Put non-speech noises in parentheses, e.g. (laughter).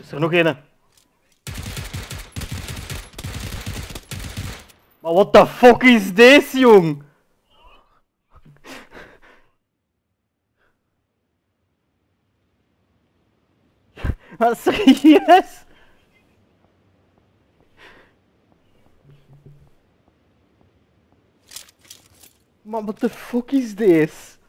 Is er nog een? Maar what the fuck is deze, jong? (laughs) Wat serieus? Maar what the fuck is deze?